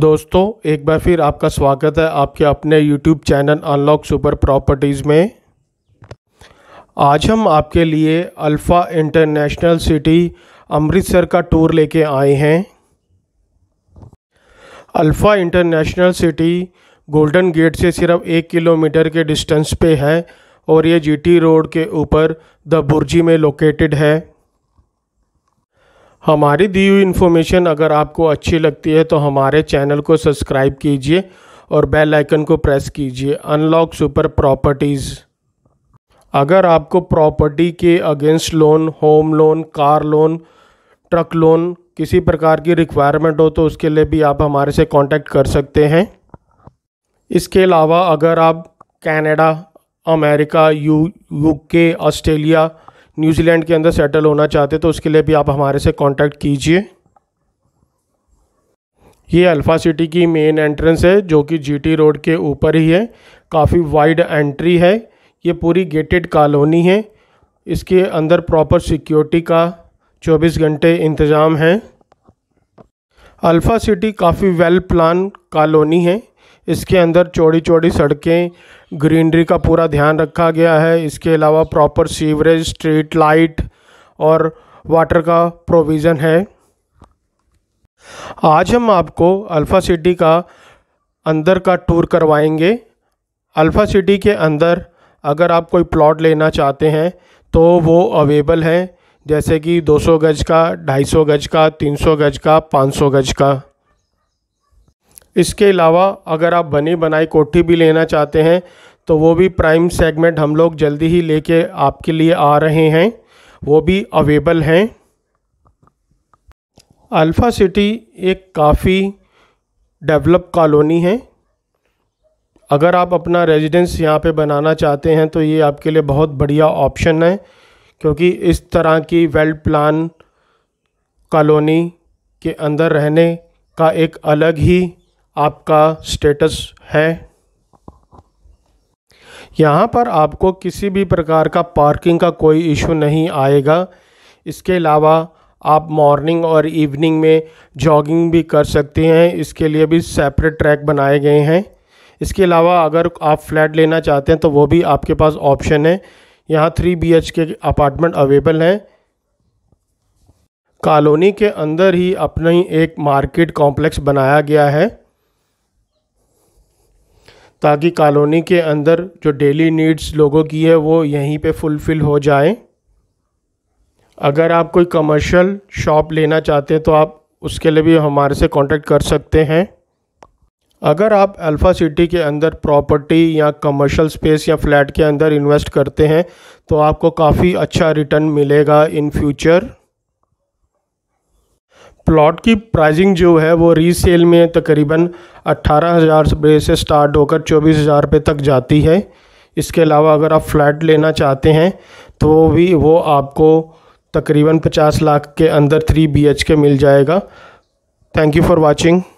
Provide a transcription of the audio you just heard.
दोस्तों एक बार फिर आपका स्वागत है आपके अपने YouTube channel unlock super properties में आज हम आपके लिए अल्फ़ा इंटरनेशनल सिटी अमृतसर का टूर लेके आए हैं Alpha International City Golden Gate से सिर्फ एक किलोमीटर के डिस्टेंस पे है और ये जीटी रोड के ऊपर द बुर्जी में लोकेटेड है हमारी दी हुई इन्फॉर्मेशन अगर आपको अच्छी लगती है तो हमारे चैनल को सब्सक्राइब कीजिए और बेल आइकन को प्रेस कीजिए अनलॉक सुपर प्रॉपर्टीज़ अगर आपको प्रॉपर्टी के against loan home loan car loan truck loan किसी प्रकार की रिक्वायरमेंट हो तो उसके लिए भी आप हमारे से कांटेक्ट कर सकते हैं इसके अलावा अगर आप Canada America U UK Australia New Zealand के अंदर सेटल होना चाहते तो उसके लिए भी आप हमारे से कॉन्टैक्ट कीजिए ये अल्फ़ा सिटी की मेन एंट्रेंस है जो कि जीटी रोड के ऊपर ही है काफ़ी वाइड एंट्री है ये पूरी गेटेड कॉलोनी है इसके अंदर प्रॉपर सिक्योरिटी का 24 घंटे इंतज़ाम है अल्फ़ा सिटी काफ़ी वेल प्लान कॉलोनी है इसके अंदर चौड़ी चौड़ी सड़कें ग्रीनरी का पूरा ध्यान रखा गया है इसके अलावा प्रॉपर सीवरेज स्ट्रीट लाइट और वाटर का प्रोविज़न है आज हम आपको अल्फ़ा सिटी का अंदर का टूर करवाएंगे अल्फ़ा सिटी के अंदर अगर आप कोई प्लॉट लेना चाहते हैं तो वो अवेलेबल हैं जैसे कि 200 गज का 250 गज का 300 गज का 500 गज का इसके अलावा अगर आप बनी बनाई कोठी भी लेना चाहते हैं तो वो भी प्राइम सेगमेंट हम लोग जल्दी ही लेके आपके लिए आ रहे हैं वो भी अवेबल हैं अल्फ़ा सिटी एक काफ़ी डेवलप कॉलोनी है अगर आप अपना रेजिडेंस यहाँ पे बनाना चाहते हैं तो ये आपके लिए बहुत बढ़िया ऑप्शन है क्योंकि इस तरह की वेल प्लान कॉलोनी के अंदर रहने का एक अलग ही आपका स्टेटस है यहाँ पर आपको किसी भी प्रकार का पार्किंग का कोई इशू नहीं आएगा इसके अलावा आप मॉर्निंग और इवनिंग में जॉगिंग भी कर सकते हैं इसके लिए भी सेपरेट ट्रैक बनाए गए हैं इसके अलावा अगर आप फ्लैट लेना चाहते हैं तो वो भी आपके पास ऑप्शन है यहाँ थ्री बी एच के अपार्टमेंट अवेलेबल हैं कॉलोनी के अंदर ही अपनी एक मार्केट कॉम्प्लेक्स बनाया गया है ताकि कॉलोनी के अंदर जो डेली नीड्स लोगों की है वो यहीं पे फुलफ़िल हो जाए अगर आप कोई कमर्शियल शॉप लेना चाहते हैं तो आप उसके लिए भी हमारे से कांटेक्ट कर सकते हैं अगर आप अल्फ़ा सिटी के अंदर प्रॉपर्टी या कमर्शियल स्पेस या फ्लैट के अंदर इन्वेस्ट करते हैं तो आपको काफ़ी अच्छा रिटर्न मिलेगा इन फ्यूचर प्लॉट की प्राइसिंग जो है वो रीसेल में तकरीबन अट्ठारह हज़ार रुपये से स्टार्ट होकर चौबीस हज़ार रुपये तक जाती है इसके अलावा अगर आप फ्लैट लेना चाहते हैं तो भी वो आपको तकरीबन पचास लाख के अंदर थ्री बी के मिल जाएगा थैंक यू फॉर वॉचिंग